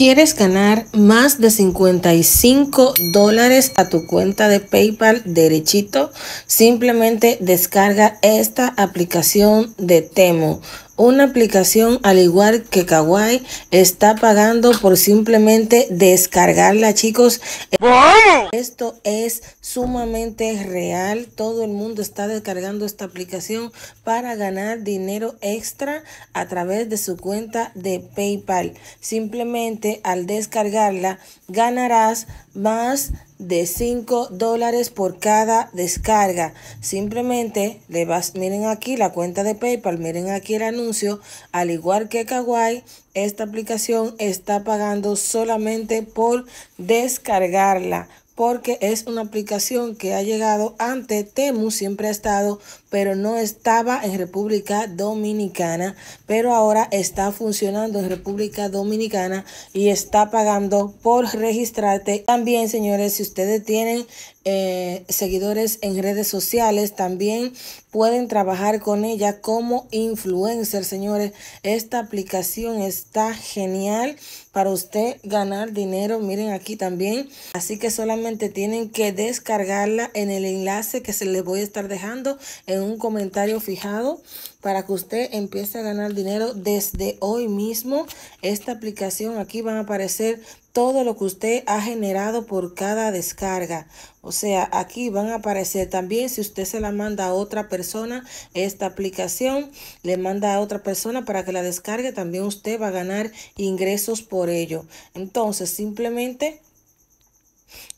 ¿Quieres ganar más de 55 dólares a tu cuenta de PayPal derechito? Simplemente descarga esta aplicación de Temo. Una aplicación al igual que Kawaii está pagando por simplemente descargarla, chicos. Esto es sumamente real. Todo el mundo está descargando esta aplicación para ganar dinero extra a través de su cuenta de PayPal. Simplemente al descargarla ganarás más de 5 dólares por cada descarga. Simplemente le vas, miren aquí la cuenta de PayPal, miren aquí el anuncio. Al igual que Kawaii, esta aplicación está pagando solamente por descargarla porque es una aplicación que ha llegado ante Temu, siempre ha estado, pero no estaba en República Dominicana, pero ahora está funcionando en República Dominicana y está pagando por registrarte. También, señores, si ustedes tienen eh, seguidores en redes sociales. También pueden trabajar con ella como influencer, señores. Esta aplicación está genial para usted ganar dinero. Miren aquí también. Así que solamente tienen que descargarla en el enlace que se les voy a estar dejando en un comentario fijado para que usted empiece a ganar dinero desde hoy mismo. Esta aplicación aquí van a aparecer todo lo que usted ha generado por cada descarga. O sea, aquí van a aparecer también si usted se la manda a otra persona, esta aplicación le manda a otra persona para que la descargue, también usted va a ganar ingresos por ello. Entonces, simplemente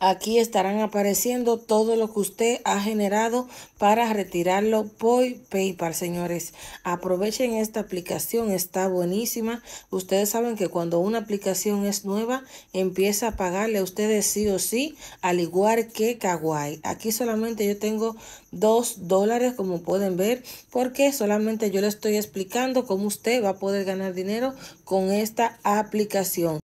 Aquí estarán apareciendo todo lo que usted ha generado para retirarlo por PayPal, señores. Aprovechen esta aplicación, está buenísima. Ustedes saben que cuando una aplicación es nueva, empieza a pagarle a ustedes sí o sí, al igual que Kawaii. Aquí solamente yo tengo 2 dólares, como pueden ver, porque solamente yo le estoy explicando cómo usted va a poder ganar dinero con esta aplicación.